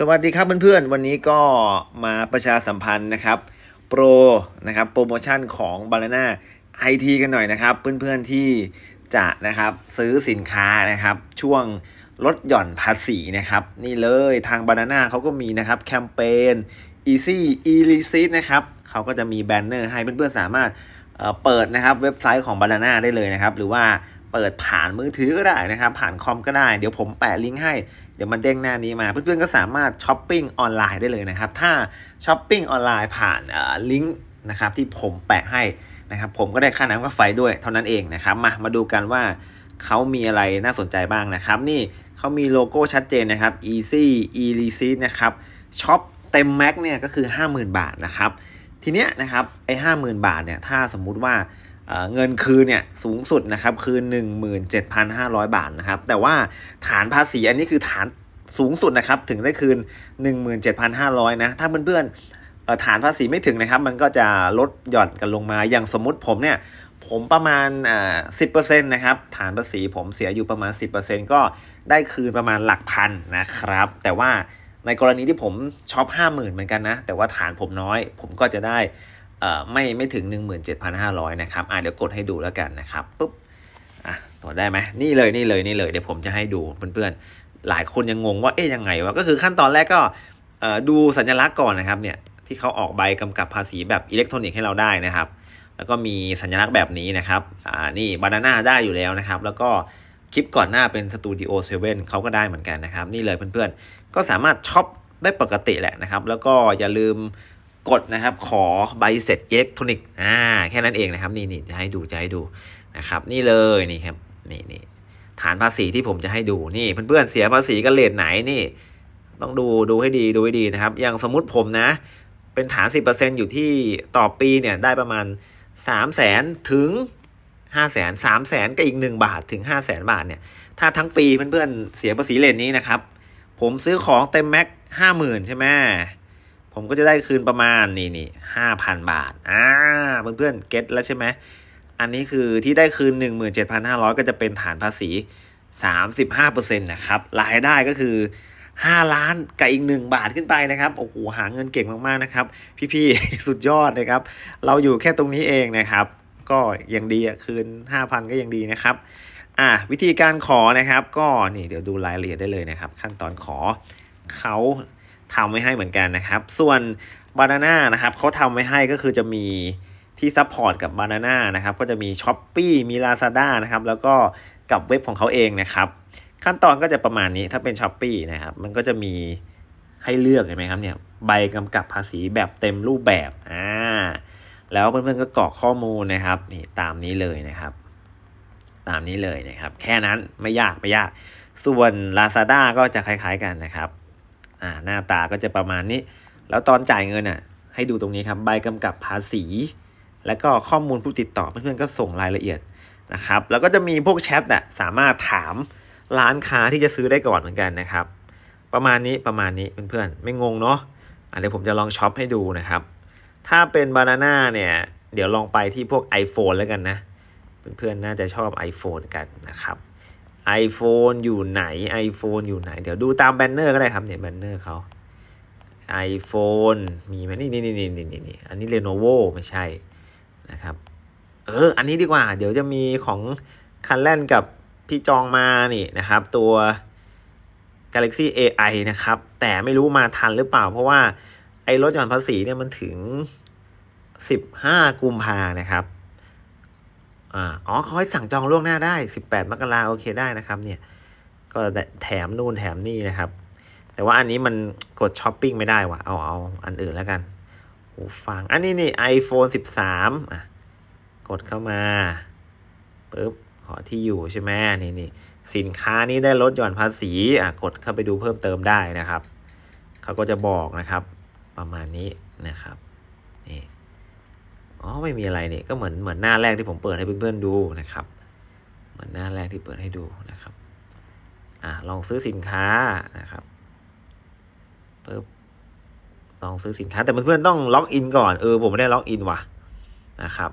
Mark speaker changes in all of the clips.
Speaker 1: สวัสดีครับเพื่อนๆวันนี้ก็มาประชาสัมพันธ์นะครับโปรนะครับโปรโมชั่นของบาลาน่าไอทีกันหน่อยนะครับ เพื่อนๆที่จะนะครับซื้อสินค้านะครับ ช่วงลดหย่อนภาษีนะครับนี่เลยทางบานาน่าเขาก็มีนะครับแคมเปญ Easy e l e c i t นะครับเขาก็จะมีแบนเนอร์ให้เพื่อนๆสามารถเปิดนะครับเว็บไซต์ของบานาน่าได้เลยนะครับหรือว่าเปิดผ่านมือถือก็ได้นะครับผ่านคอมก็ได้เดี๋ยวผมแปะลิงก์ให้เดี๋ยวมันเด้งหน้านี้มา เพื่อนๆก็สามารถช้อปปิ้งออนไลน์ได้เลยนะครับ ถ้าช้อปปิ้งออนไลน์ผ่านลิงก์นะครับที่ผมแปะให้นะครับผมก็ได้ค่าน้ำค่าไฟด้วยเท่านั้นเองนะครับมา มาดูกันว่าเขามีอะไรน่าสนใจบ้างนะครับ นี่เขามีโลโก้ชัดเจนนะครับ easy e r e c e i p นะครับช็อปเต็มแม็กเนี่ยก็คือ 50,000 บาทนะครับ ทีเนี้ยนะครับไอ้ห้าหมื่นบาทเนี่ยถ้าสมมุติว่าเงินคืนเนี่ยสูงสุดนะครับคือ 17,500 บาทนะครับ แต่ว่าฐานภาษีอันนี้คือฐานสูงสุดนะครับถึงได้คืน 17,500นะถ้าเพื่อนๆฐานภาษีไม่ถึงนะครับ มันก็จะลดหย่อนกันลงมาอย่างสมมติผมเนี่ยผมประมาณสิบเปอร์เซ็นต์นะครับฐานภาษีผมเสียอยู่ประมาณ 10%ก็ได้คืนประมาณหลักพันนะครับ แต่ว่าในกรณีที่ผมช็อปห้าหมื่นเหมือนกันนะแต่ว่าฐานผมน้อยผมก็จะได้ไม่ไม่ถึง 17,500 นะครับ อ่าเดี๋ยวกดให้ดูแล้วกันนะครับปุ๊บอ่ะตรวจได้ไหมนี่เลย นี่เลยนี่เลยเดี๋ยวผมจะให้ดูเพื่อนๆหลายคนยังงงว่าเอ๊ยยังไงวะ ก็คือขั้นตอนแรกก็ดูสัญลักษณ์ก่อนนะครับ เนี่ยที่เขาออกใบกำกับภาษีแบบอิเล็กทรอนิกส์ให้เราได้นะครับ แล้วก็มีสัญลักษณ์แบบนี้นะครับอ่านี่บานาน่าได้อยู่แล้วนะครับ แล้วก็คลิปก่อนหน้าเป็นสตูดิโอเซเว่นเขาก็ได้เหมือนกันนะครับนี่เลยเพื่อนๆ ก็สามารถช็อปได้ปกติแหละนะครับ แล้วก็อย่าลืมกดนะครับขอใบเสร็จอิเล็กทรอนิกส์อ่าแค่นั้นเองนะครับนี่นี่จะให้ดูจะให้ดูนะครับนี่เลยนี่ครับนี่นี่ฐานภาษีที่ผมจะให้ดูนี่เพื่อนๆ เสียภาษีกันเลทไหนนี่ ต้องดูดูให้ดีดูให้ดีนะครับอย่างสมมุติผมนะ เป็นฐานเปอร์เซอยู่ที่ต่อปีเนี่ยได้ประมาณสามแสนถึงห้าแสนสามแสนก็อีกหนึ่งบาทถึงห้าแสนบาทเนี่ยถ้าทั้งปีเพื่อนๆเสียภาษีเลทนี้นะครับผมซื้อของเต็มแม็กห้าหมื่นใช่ไหมผมก็จะได้คืนประมาณนี่นี่ห้าพันบาท อ่า เพื่อนเพื่อนเก็ตแล้วใช่ไหมอันนี้คือที่ได้คืนหหหนนนึ่่งมืเจ็ดพั้าร้อยก็จะเป็นฐานภาษีสสาามิบห้เเปอร์ซ็นต์นะครับรายได้ก็คือห้าล้านกับอีกหนึ่งบาทขึ้นไปนะครับ โอ้โห หาเงินเก่งมากๆนะครับ พี่ๆสุดยอดนะครับ เราอยู่แค่ตรงนี้เองนะครับ ก็ยังดีคืนห้าพันก็ยังดีนะครับอ่าวิธีการขอนะครับ ก็นี่ เดี๋ยวดูรายละเอียดได้เลยนะครับ ขั้นตอนขอเขาทำไว้ให้เหมือนกันนะครับ ส่วนบานาน่านะครับเขาทำไว้ให้ก็คือจะมีที่ซัพพอร์ตกับบานาน่านะครับก็จะมีช้อปี้มีลาซาด้านะครับ แล้วก็กับเว็บของเขาเองนะครับ ขั้นตอนก็จะประมาณนี้ ถ้าเป็นช้อปี้นะครับ มันก็จะมีให้เลือกเห็นไหมครับ เนี่ย ใบกำกับภาษีแบบเต็มรูปแบบอ่าแล้วเพื่อนๆก็กรอกข้อมูลนะครับ นี่ตามนี้เลยนะครับ ตามนี้เลยนะครับ แค่นั้นไม่ยาก ไม่ยากส่วน Lazada ก็จะคล้ายๆกันนะครับอ่าหน้าตาก็จะประมาณนี้ แล้วตอนจ่ายเงินอ่ะ ให้ดูตรงนี้ครับใบกำกับภาษี แล้วก็ข้อมูลผู้ติดต่อเพื่อนๆก็ส่งรายละเอียดนะครับ แล้วก็จะมีพวกแชทอ่ะสามารถถามร้านค้าที่จะซื้อได้ก่อนเหมือนกันนะครับ ประมาณนี้ประมาณนี้เพื่อนๆ ไม่งงเนาะเดี๋ยวผมจะลองช็อปให้ดูนะครับ ถ้าเป็นบานาน่าเนี่ยเดี๋ยวลองไปที่พวก iPhone แล้วกันนะ เพื่อนๆน่าจะชอบ iPhone กันนะครับ iPhone อยู่ไหน iPhone อยู่ไหน เดี๋ยวดูตามแบนเนอร์ก็ได้ครับเนี่ยแบนเนอร์เขา iPhone มีไหมนี่นี่นี่นี่นี่นี่อันนี้ Lenovo ไม่ใช่นะครับ เออ อันนี้ดีกว่า เดี๋ยวจะมีของคันแล่นกับพี่จองมานี่นะครับ ตัว Galaxy AI นะครับ แต่ไม่รู้มาทันหรือเปล่า เพราะว่า ไอ้ลดย่อนภาษีเนี่ยมันถึง 15กุมภานะครับอ๋อเขาให้สั่งจองล่วงหน้าได้ 18มกราโอเคได้นะครับ เนี่ย ก็แถมนู่นแถมนี่นะครับ แต่ว่าอันนี้มันกดช้อปปิ้งไม่ได้ว่ะ เอาเอาอันอื่นแล้วกันหูฟัง อันนี้นี่ iPhone 13อ่ะ กดเข้ามาปึ๊บ ขอที่อยู่ใช่ไหมนี่นี่สินค้านี้ได้ลดหย่อนภาษี อ่ะ กดเข้าไปดูเพิ่มเติมได้นะครับ เขาก็จะบอกนะครับ ประมาณนี้นะครับนี่อ๋อไม่มีอะไรเนี่ยก็เหมือนเหมือนหน้าแรกที่ผมเปิดให้เพื่อนๆดูนะครับ เหมือนหน้าแรกที่เปิดให้ดูนะครับ อ่ะ ลองซื้อสินค้านะครับปึ๊บลองซื้อสินค้า แต่เพื่อนๆต้องล็อกอินก่อนเออผมไม่ได้ล็อกอินว่ะนะครับ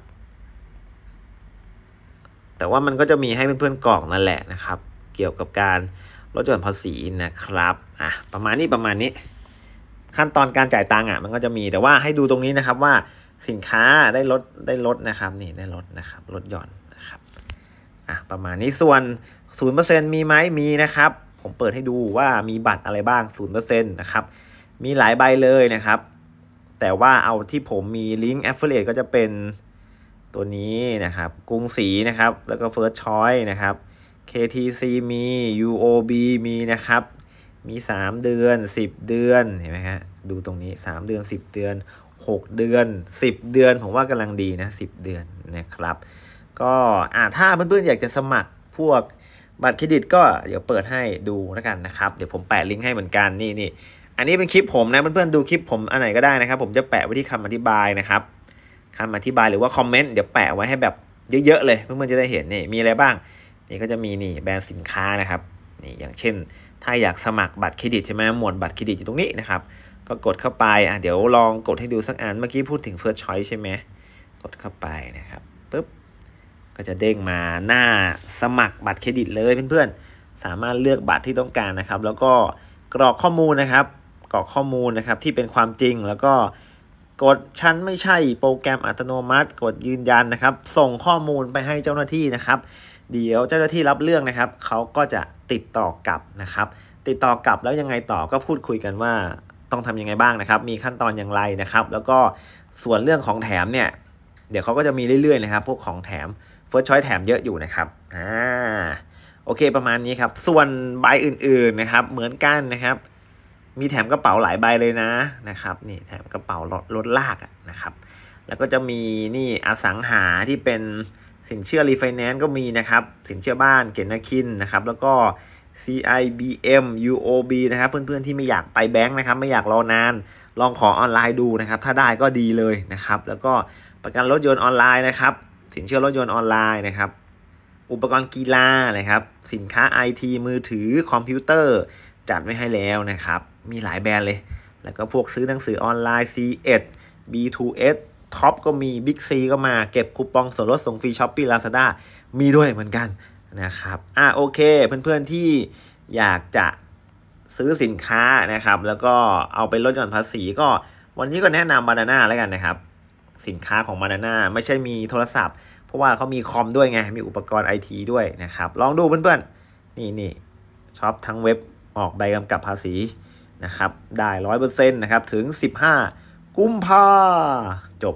Speaker 1: แต่ว่ามันก็จะมีให้เพื่อน ๆกรอกนั่นแหละนะครับ เกี่ยวกับการลดหย่อนภาษีนะครับ อ่ะ ประมาณนี้ประมาณนี้ ขั้นตอนการจ่ายตังค์อ่ะ มันก็จะมีแต่ว่าให้ดูตรงนี้นะครับว่าสินค้าได้ลดได้ลดนะครับนี่ได้ลดนะครับ ลดหย่อนนะครับ อ่ะ ประมาณนี้ส่วน 0%มีไหมมีนะครับ ผมเปิดให้ดูว่ามีบัตรอะไรบ้าง 0%นะครับ มีหลายใบเลยนะครับ แต่ว่าเอาที่ผมมีลิงก์ a f ฟ i l i เ t e ก็จะเป็นตัวนี้นะครับ กรุงศรีนะครับแล้วก็ First Choice นะครับ KTC มี UOB มีนะครับ มี 3 เดือน 10 เดือนเห็นไหมฮะดูตรงนี้ 3 เดือน 10 เดือน6 เดือน 10 เดือนผมว่ากำลังดีนะ10 เดือนนะครับ ก็อ่าถ้าเพื่อนๆอยากจะสมัครพวกบัตรเครดิตก็เดี๋ยวเปิดให้ดูแล้วกันนะครับเดี๋ยวผมแปะลิงก์ให้เหมือนกันนี่นี่อันนี้เป็นคลิปผมนะเพื่อนๆดูคลิปผมอันไหนก็ได้นะครับ ผมจะแปะไว้ที่คำอธิบายนะครับคำอธิบายหรือว่าคอมเมนต์เดี๋ยวแปะไว้ให้แบบเยอะๆเลยเพื่อนๆจะได้เห็นนี่มีอะไรบ้างนี่ก็จะมีนี่แบรนด์สินค้านะครับ นี่อย่างเช่น ถ้าอยากสมัครบัตรเครดิตใช่ไหมหมวดบัตรเครดิตอยู่ตรงนี้นะครับก็กดเข้าไปอ่ะเดี๋ยวลองกดให้ดูสักอัน เมื่อกี้พูดถึง First Choice ใช่ไหมกดเข้าไปนะครับปุ๊บ ก็จะเด้งมาหน้าสมัครบัตรเครดิตเลยเพื่อนๆสามารถเลือกบัตรที่ต้องการนะครับ แล้วก็กรอกข้อมูลนะครับ กรอกข้อมูลนะครับที่เป็นความจริง แล้วก็ กดชั้นไม่ใช่โปรแกรมอัตโนมัติ กดยืนยันนะครับ ส่งข้อมูลไปให้เจ้าหน้าที่นะครับ เดี๋ยวเจ้าหน้าที่รับเรื่องนะครับเขาก็จะติดต่อกลับนะครับ ติดต่อกลับแล้วยังไงต่อก็พูดคุยกันว่าต้องทํำยังไงบ้างนะครับ มีขั้นตอนอย่างไรนะครับ แล้วก็ส่วนเรื่องของแถมเนี่ย เดี๋ยวเขาก็จะมีเรื่อยๆนะครับ พวกของแถม First Choice แถมเยอะอยู่นะครับ อ่า โอเคประมาณนี้ครับ ส่วนใบอื่นๆนะครับ เหมือนกันนะครับ มีแถมกระเป๋าหลายใบเลยนะ นะครับ นี่แถมกระเป๋าลดลากนะครับ แล้วก็จะมีนี่อสังหาที่เป็นสินเชื่อรีไฟแนนซ์ก็มีนะครับ สินเชื่อบ้านเกณฑ์นคินนะครับ แล้วก็ CIBM UOB นะครับเพื่อนๆ ที่ไม่อยากไปแบงค์นะครับไม่อยากรอนาน ลองขอออนไลน์ดูนะครับถ้าได้ก็ดีเลยนะครับแล้วก็ประกันรถยนต์ออนไลน์นะครับสินเชื่อรถยนต์ออนไลน์นะครับอุปกรณ์กีฬานะครับสินค้าไอทีมือถือคอมพิวเตอร์จัดไว้ให้แล้วนะครับมีหลายแบรนด์เลย แล้วก็พวกซื้อหนังสือออนไลน์ C1 B2S ท็อปก็มี Big C ก็มาเก็บคูปองส่วนลดส่งฟรีช้อปปี้ลาซาด้ามีด้วยเหมือนกันนะครับ อ่ะโอเค เพื่อนๆ ที่อยากจะซื้อสินค้านะครับ แล้วก็เอาไปลดหย่อนภาษีก็วันนี้ก็แนะนำบานาน่าแล้วกันนะครับ สินค้าของบานาน่าไม่ใช่มีโทรศัพท์ เพราะว่าเขามีคอมด้วยไง มีอุปกรณ์ไอทีด้วยนะครับ ลองดูเพื่อนๆนี่นี่ช็อปทั้งเว็บออกใบกำกับภาษีนะครับได้ร้อยเปอร์เซ็นต์นะครับถึงสิบห้ากุมภาจบ